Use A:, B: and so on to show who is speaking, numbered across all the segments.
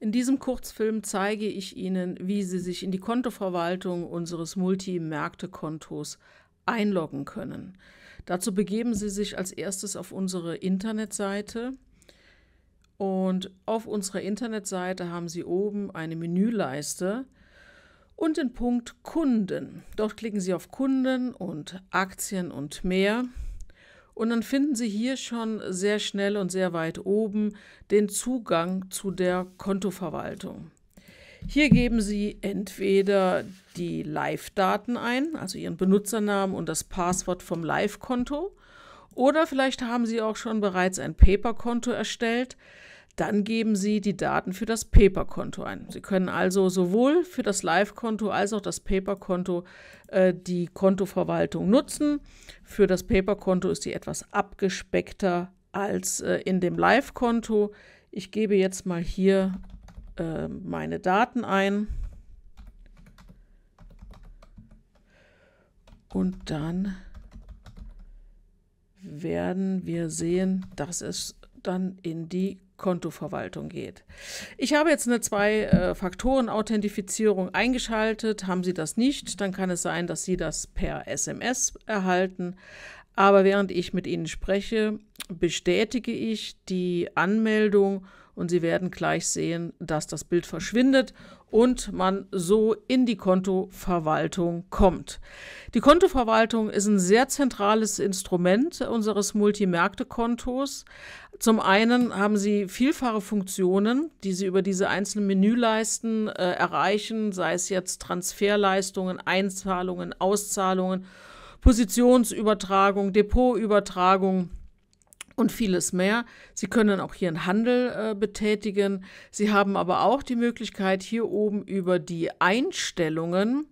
A: In diesem Kurzfilm zeige ich Ihnen, wie Sie sich in die Kontoverwaltung unseres Multi-Märkte-Kontos einloggen können. Dazu begeben Sie sich als erstes auf unsere Internetseite. Und auf unserer Internetseite haben Sie oben eine Menüleiste und den Punkt Kunden. Dort klicken Sie auf Kunden und Aktien und mehr. Und dann finden Sie hier schon sehr schnell und sehr weit oben den Zugang zu der Kontoverwaltung. Hier geben Sie entweder die Live-Daten ein, also Ihren Benutzernamen und das Passwort vom Live-Konto, oder vielleicht haben Sie auch schon bereits ein Paper-Konto erstellt. Dann geben Sie die Daten für das Paper-Konto ein. Sie können also sowohl für das Live-Konto als auch das Paper-Konto äh, die Kontoverwaltung nutzen. Für das Paper-Konto ist sie etwas abgespeckter als äh, in dem Live-Konto. Ich gebe jetzt mal hier äh, meine Daten ein. Und dann werden wir sehen, dass es dann in die Kontoverwaltung geht. Ich habe jetzt eine Zwei-Faktoren-Authentifizierung äh, eingeschaltet. Haben Sie das nicht, dann kann es sein, dass Sie das per SMS erhalten. Aber während ich mit Ihnen spreche, bestätige ich die Anmeldung und Sie werden gleich sehen, dass das Bild verschwindet und man so in die Kontoverwaltung kommt. Die Kontoverwaltung ist ein sehr zentrales Instrument unseres Multimärktekontos. Zum einen haben Sie vielfache Funktionen, die Sie über diese einzelnen Menüleisten äh, erreichen, sei es jetzt Transferleistungen, Einzahlungen, Auszahlungen, Positionsübertragung, Depotübertragung, und vieles mehr. Sie können auch hier einen Handel äh, betätigen. Sie haben aber auch die Möglichkeit, hier oben über die Einstellungen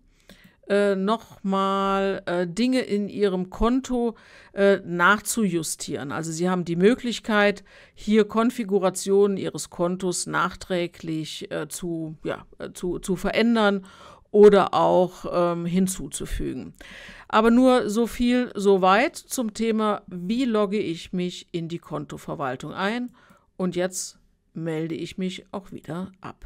A: äh, nochmal äh, Dinge in Ihrem Konto äh, nachzujustieren. Also Sie haben die Möglichkeit, hier Konfigurationen Ihres Kontos nachträglich äh, zu, ja, äh, zu, zu verändern oder auch ähm, hinzuzufügen. Aber nur so viel, so weit zum Thema, wie logge ich mich in die Kontoverwaltung ein. Und jetzt melde ich mich auch wieder ab.